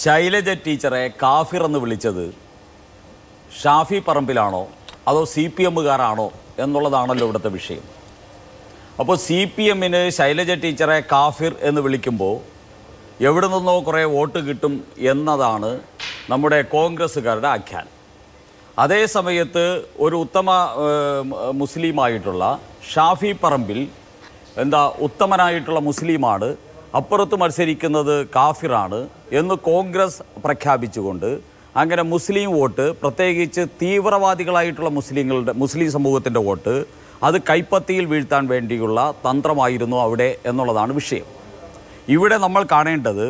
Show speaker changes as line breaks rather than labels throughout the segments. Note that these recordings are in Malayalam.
ശൈലജ ടീച്ചറെ കാഫിർ എന്ന് വിളിച്ചത് ഷാഫി പറമ്പിലാണോ അതോ സി പി എമ്മുകാരാണോ എന്നുള്ളതാണല്ലോ ഇവിടുത്തെ വിഷയം അപ്പോൾ സി പി എമ്മിന് ശൈലജ ടീച്ചറെ കാഫിർ എന്ന് വിളിക്കുമ്പോൾ എവിടെ നിന്നോ കുറേ വോട്ട് കിട്ടും എന്നതാണ് നമ്മുടെ കോൺഗ്രസ്സുകാരുടെ ആഖ്യാനം അതേ സമയത്ത് ഒരു ഉത്തമ മുസ്ലിമായിട്ടുള്ള ഷാഫി പറമ്പിൽ എന്താ ഉത്തമനായിട്ടുള്ള മുസ്ലിമാണ് അപ്പുറത്ത് മത്സരിക്കുന്നത് കാഫിറാണ് എന്ന് കോൺഗ്രസ് പ്രഖ്യാപിച്ചുകൊണ്ട് അങ്ങനെ മുസ്ലിം വോട്ട് പ്രത്യേകിച്ച് തീവ്രവാദികളായിട്ടുള്ള മുസ്ലിങ്ങളുടെ മുസ്ലിം സമൂഹത്തിൻ്റെ വോട്ട് അത് കൈപ്പത്തിയിൽ വീഴ്ത്താൻ വേണ്ടിയുള്ള തന്ത്രമായിരുന്നു അവിടെ എന്നുള്ളതാണ് വിഷയം ഇവിടെ നമ്മൾ കാണേണ്ടത്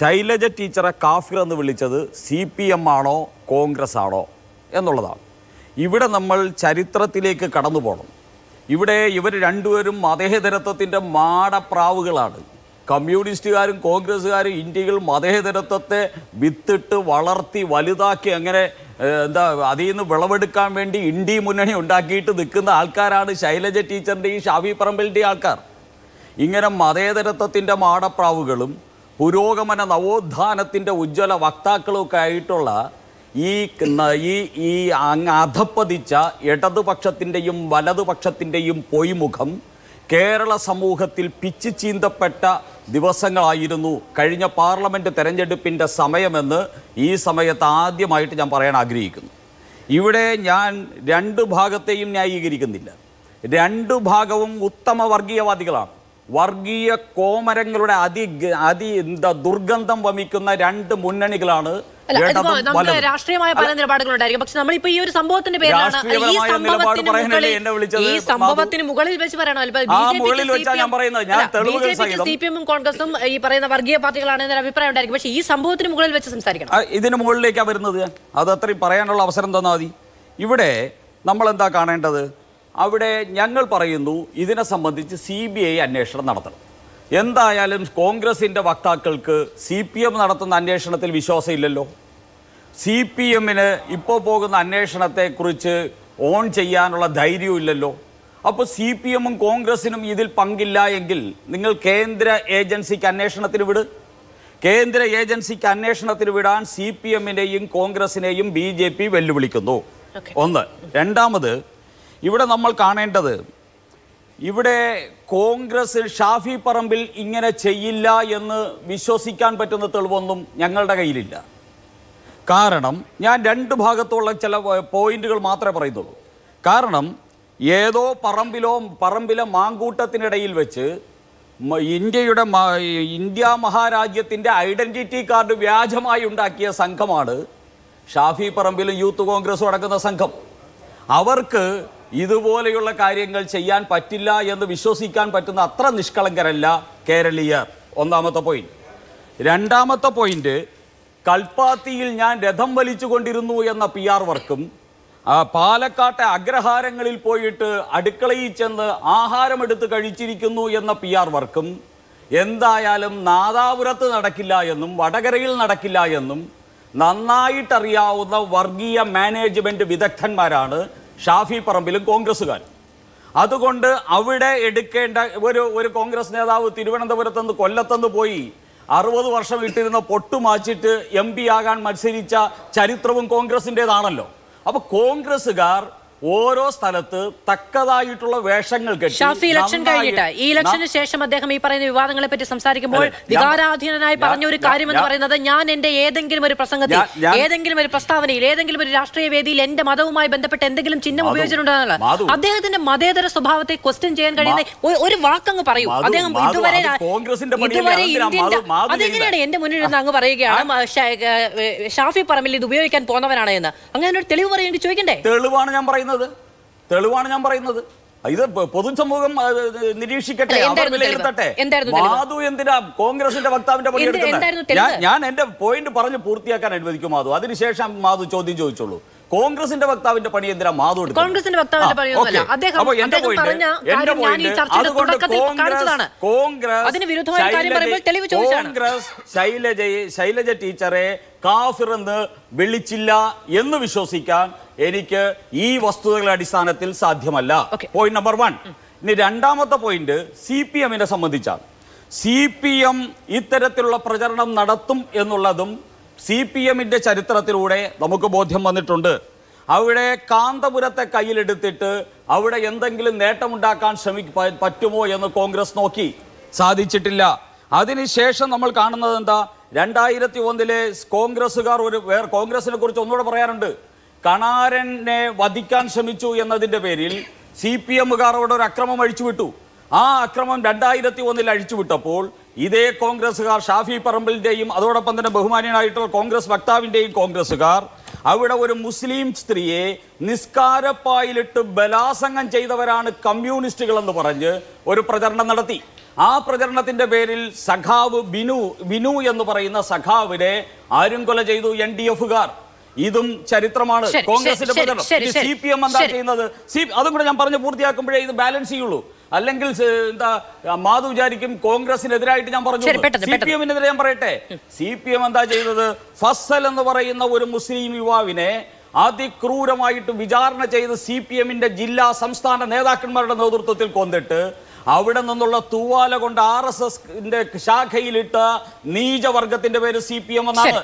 ശൈലജ ടീച്ചറെ കാഫിർ എന്ന് വിളിച്ചത് സി പി എം ആണോ കോൺഗ്രസ് ആണോ എന്നുള്ളതാണ് ഇവിടെ നമ്മൾ ചരിത്രത്തിലേക്ക് കടന്നു പോകണം ഇവിടെ ഇവർ രണ്ടുപേരും മതേതരത്വത്തിൻ്റെ മാടപ്രാവുകളാണ് കമ്മ്യൂണിസ്റ്റുകാരും കോൺഗ്രസ്സുകാരും ഇന്ത്യയിൽ മതേതരത്വത്തെ വിത്തിട്ട് വളർത്തി വലുതാക്കി അങ്ങനെ എന്താ അതിൽ നിന്ന് വിളവെടുക്കാൻ വേണ്ടി ഇന്ത്യ മുന്നണി ഉണ്ടാക്കിയിട്ട് നിൽക്കുന്ന ആൾക്കാരാണ് ശൈലജ ടീച്ചറിൻ്റെയും ഷാവി പറമ്പലിൻ്റെയും ആൾക്കാർ ഇങ്ങനെ മതേതരത്വത്തിൻ്റെ മാടപ്രാവുകളും പുരോഗമന നവോത്ഥാനത്തിൻ്റെ ഉജ്ജ്വല വക്താക്കളുമൊക്കെ ആയിട്ടുള്ള ഈ ഈ അധപ്പതിച്ച ഇടതുപക്ഷത്തിൻ്റെയും വലതുപക്ഷത്തിൻ്റെയും പൊയ്മുഖം കേരള സമൂഹത്തിൽ പിച്ചു ചീന്തപ്പെട്ട ദിവസങ്ങളായിരുന്നു കഴിഞ്ഞ പാർലമെൻറ്റ് തെരഞ്ഞെടുപ്പിൻ്റെ സമയമെന്ന് ഈ സമയത്ത് ആദ്യമായിട്ട് ഞാൻ പറയാൻ ആഗ്രഹിക്കുന്നു ഇവിടെ ഞാൻ രണ്ട് ഭാഗത്തെയും ന്യായീകരിക്കുന്നില്ല രണ്ട് ഭാഗവും ഉത്തമ വർഗീയവാദികളാണ് വർഗീയ കോമരങ്ങളുടെ അതി അതി ദുർഗന്ധം വമിക്കുന്ന രണ്ട് മുന്നണികളാണ് നമുക്ക് രാഷ്ട്രീയമായ പല
നിലപാടുകളുണ്ടായിരിക്കും പക്ഷെ നമ്മളിപ്പോ ഈ ഒരു സംഭവത്തിന്റെ പേരാണ് ഈ സംഭവത്തിന് മുകളിൽ വെച്ച് പറയണമല്ലോ സി പി എമ്മും കോൺഗ്രസും ഈ പറയുന്ന വർഗീയ പാർട്ടികളാണ് എന്നൊരു അഭിപ്രായം ഉണ്ടായിരിക്കും പക്ഷെ ഈ സംഭവത്തിന് മുകളിൽ വെച്ച് സംസാരിക്കണം
ഇതിന് മുകളിലേക്കാണ് വരുന്നത് അത് അത്രയും പറയാനുള്ള അവസരം തന്നാൽ മതി ഇവിടെ നമ്മൾ എന്താ കാണേണ്ടത് അവിടെ ഞങ്ങൾ പറയുന്നു ഇതിനെ സംബന്ധിച്ച് സി ബി ഐ അന്വേഷണം നടത്തണം എന്തായാലും കോൺഗ്രസിൻ്റെ വക്താക്കൾക്ക് സി പി എം നടത്തുന്ന അന്വേഷണത്തിൽ വിശ്വാസമില്ലല്ലോ സി പി എമ്മിന് ഇപ്പോൾ പോകുന്ന അന്വേഷണത്തെക്കുറിച്ച് ഓൺ ചെയ്യാനുള്ള ധൈര്യവും ഇല്ലല്ലോ അപ്പോൾ സി പി എമ്മും കോൺഗ്രസിനും ഇതിൽ പങ്കില്ല എങ്കിൽ നിങ്ങൾ കേന്ദ്ര ഏജൻസിക്ക് അന്വേഷണത്തിന് വിട് കേന്ദ്ര ഏജൻസിക്ക് അന്വേഷണത്തിന് വിടാൻ സി പി എമ്മിനെയും കോൺഗ്രസിനെയും ബി ജെ പി വെല്ലുവിളിക്കുന്നു ഒന്ന് രണ്ടാമത് ഇവിടെ നമ്മൾ കാണേണ്ടത് ഇവിടെ കോൺഗ്രസ് ഷാഫി പറമ്പിൽ ഇങ്ങനെ ചെയ്യില്ല എന്ന് വിശ്വസിക്കാൻ പറ്റുന്ന തെളിവൊന്നും ഞങ്ങളുടെ കയ്യിലില്ല കാരണം ഞാൻ രണ്ട് ഭാഗത്തുള്ള ചില പോയിന്റുകൾ മാത്രമേ പറയുന്നുള്ളൂ കാരണം ഏതോ പറമ്പിലോ പറമ്പിലെ മാങ്കൂട്ടത്തിനിടയിൽ വെച്ച് ഇന്ത്യയുടെ ഇന്ത്യ മഹാരാജ്യത്തിൻ്റെ ഐഡൻറ്റിറ്റി കാർഡ് വ്യാജമായി ഉണ്ടാക്കിയ സംഘമാണ് ഷാഫി പറമ്പിലും യൂത്ത് കോൺഗ്രസും അടക്കുന്ന സംഘം അവർക്ക് ഇതുപോലെയുള്ള കാര്യങ്ങൾ ചെയ്യാൻ പറ്റില്ല എന്ന് വിശ്വസിക്കാൻ പറ്റുന്ന അത്ര നിഷ്കളങ്കരല്ല കേരളീയർ ഒന്നാമത്തെ പോയിന്റ് രണ്ടാമത്തെ പോയിന്റ് കൽപ്പാത്തിയിൽ ഞാൻ രഥം വലിച്ചുകൊണ്ടിരുന്നു എന്ന പി ആർ വർക്കും പാലക്കാട്ടെ അഗ്രഹാരങ്ങളിൽ പോയിട്ട് അടുക്കളയിൽ ചെന്ന് ആഹാരമെടുത്ത് കഴിച്ചിരിക്കുന്നു എന്ന പി ആർ വർക്കും എന്തായാലും നാദാപുരത്ത് നടക്കില്ല എന്നും വടകരയിൽ നടക്കില്ല എന്നും നന്നായിട്ടറിയാവുന്ന വർഗീയ മാനേജ്മെൻറ്റ് വിദഗ്ധന്മാരാണ് ഷാഫി പറമ്പിലും കോൺഗ്രസ്സുകാരും അതുകൊണ്ട് അവിടെ എടുക്കേണ്ട ഒരു ഒരു കോൺഗ്രസ് നേതാവ് തിരുവനന്തപുരത്തുനിന്ന് കൊല്ലത്തുനിന്ന് പോയി അറുപത് വർഷം ഇട്ടിരുന്ന പൊട്ടുമാച്ചിട്ട് എം പി ആകാൻ മത്സരിച്ച ചരിത്രവും കോൺഗ്രസിൻ്റെതാണല്ലോ അപ്പോൾ കോൺഗ്രസ്സുകാർ ഓരോ സ്ഥലത്ത് തക്കതായിട്ടുള്ള വേഷങ്ങൾ കെട്ടി ഷാഫി ഇലക്ഷൻ കഴിഞ്ഞിട്ട് ഈ ഇലക്ഷന്
ശേഷം അദ്ദേഹം ഈ പറയുന്ന വിവാദങ്ങളെ പറ്റി സംസാരിക്കുമ്പോൾ വികാരാധീനനായി പറഞ്ഞ ഒരു കാര്യം എന്ന് പറയുന്നത് ഞാൻ എന്റെ ഏതെങ്കിലും ഒരു പ്രസംഗത്തിൽ ഏതെങ്കിലും ഒരു പ്രസ്താവനയിൽ ഏതെങ്കിലും ഒരു രാഷ്ട്രീയ വേദിയിൽ എന്റെ മതവുമായി ബന്ധപ്പെട്ട് എന്തെങ്കിലും ചിഹ്നം ഉപയോഗിച്ചിട്ടുണ്ടെന്നുള്ള അദ്ദേഹത്തിന്റെ മതേതര സ്വഭാവത്തെ ക്വസ്റ്റ്യൻ ചെയ്യാൻ കഴിയുന്ന ഒരു വാക്കങ്ങ് പറയൂ അദ്ദേഹം ഇതുവരെ ഇതുവരെ അതെങ്ങനെയാണ് എന്റെ മുന്നിൽ നിന്ന് അങ്ങ് പറയുകയാണ് ഷാഫി പറമ്പിൽ ഇത് ഉപയോഗിക്കാൻ പോന്നവനാണ് എന്ന് അങ്ങനെ ഒരു തെളിവ് പറയേണ്ടി ചോദിക്കണ്ടേ
തെളിവാണ് ഞാൻ പറയുന്നത് പറയുന്നത് തെളിവാണ് ഞാൻ പറയുന്നത് ഇത് പൊതുസമൂഹം നിരീക്ഷിക്കട്ടെ അവർ വിലയിരുത്തട്ടെ മാധു എന്തിനാ കോൺഗ്രസിന്റെ വക്താവിന്റെ പണി ഞാൻ എന്റെ പോയിന്റ് പറഞ്ഞ് പൂർത്തിയാക്കാൻ അനുവദിക്കും മാധു അതിനുശേഷം മാധു ചോദ്യം ചോദിച്ചോളൂ കോൺഗ്രസിന്റെ വക്താവിന്റെ പണി എന്തിനാ മാധു
കോൺഗ്രസിന്റെ വക്താവിന്റെ പണിയൊന്നുമല്ല അദ്ദേഹം പറഞ്ഞ ഞാൻ ഈ ചർച്ചയുടെ തുടക്കത്തിൽ കാണിച്ചതാണ്
കോൺഗ്രസ് അതിന് കാര്യം പറയുമ്പോൾ കോൺഗ്രസ് ശൈലജ ശൈലജ ടീച്ചറെ കാഫിർ എന്ന് വിളിച്ചില്ല എന്ന് വിശ്വസിക്കാൻ എനിക്ക് ഈ വസ്തുതകളുടെ അടിസ്ഥാനത്തിൽ സാധ്യമല്ല പോയിന്റ് നമ്പർ വൺ ഇനി രണ്ടാമത്തെ പോയിന്റ് സി പി എമ്മിനെ സംബന്ധിച്ചാണ് സി പി എം ഇത്തരത്തിലുള്ള പ്രചരണം നടത്തും എന്നുള്ളതും സി പി എമ്മിൻ്റെ ചരിത്രത്തിലൂടെ നമുക്ക് ബോധ്യം വന്നിട്ടുണ്ട് അവിടെ കാന്തപുരത്തെ കയ്യിലെടുത്തിട്ട് അവിടെ എന്തെങ്കിലും നേട്ടമുണ്ടാക്കാൻ ശ്രമി പറ്റുമോ എന്ന് കോൺഗ്രസ് നോക്കി സാധിച്ചിട്ടില്ല അതിനുശേഷം നമ്മൾ കാണുന്നത് എന്താ രണ്ടായിരത്തി ഒന്നിലെ കോൺഗ്രസ്സുകാർ ഒരു വേറെ കോൺഗ്രസിനെ കുറിച്ച് ഒന്നുകൂടെ പറയാറുണ്ട് കണാരനെ വധിക്കാൻ ശ്രമിച്ചു എന്നതിൻ്റെ പേരിൽ സി പി എമ്മുകാർ അവിടെ ഒരു അക്രമം അഴിച്ചുവിട്ടു ആ അക്രമം രണ്ടായിരത്തി ഒന്നിൽ അഴിച്ചുവിട്ടപ്പോൾ ഇതേ കോൺഗ്രസ്സുകാർ ഷാഫി പറമ്പലിൻ്റെയും അതോടൊപ്പം തന്നെ ബഹുമാനിയനായിട്ടുള്ള കോൺഗ്രസ് വക്താവിൻ്റെയും കോൺഗ്രസ്സുകാർ അവിടെ ഒരു മുസ്ലിം സ്ത്രീയെ നിസ്കാരപ്പായിലിട്ട് ബലാസംഗം ചെയ്തവരാണ് കമ്മ്യൂണിസ്റ്റുകളെന്ന് പറഞ്ഞ് ഒരു പ്രചരണം നടത്തി ആ പ്രചരണത്തിന്റെ പേരിൽ സഖാവ് ബിനു ബിനു എന്ന് പറയുന്ന സഖാവിനെ ആരും കൊല ചെയ്തു എൻ ഡി എഫുകാർ ഇതും ചരിത്രമാണ് കോൺഗ്രസിന്റെ പ്രചരണം സി പി എം എന്താ ചെയ്യുന്നത് സി അതും കൂടെ ഞാൻ പറഞ്ഞു പൂർത്തിയാക്കുമ്പോഴേ ഇത് ബാലൻസ് ചെയ്യുള്ളൂ അല്ലെങ്കിൽ എന്താ മാധു വിചാരിക്കും കോൺഗ്രസിനെതിരായിട്ട് ഞാൻ പറഞ്ഞു സി പി എമ്മിനെതിരെ ഞാൻ പറയട്ടെ സി പി എം എന്താ ചെയ്തത് ഫസൽ എന്ന് പറയുന്ന ഒരു മുസ്ലിം യുവാവിനെ അതിക്രൂരമായിട്ട് വിചാരണ ചെയ്ത് സി പി എമ്മിന്റെ ജില്ലാ സംസ്ഥാന നേതാക്കന്മാരുടെ നേതൃത്വത്തിൽ കൊന്നിട്ട് അവിടെ നിന്നുള്ള തൂവാല കൊണ്ട് ആർ എസ് എസിന്റെ ശാഖയിലിട്ട നീചവർഗത്തിന്റെ പേര് സി പി എം എന്നാണ്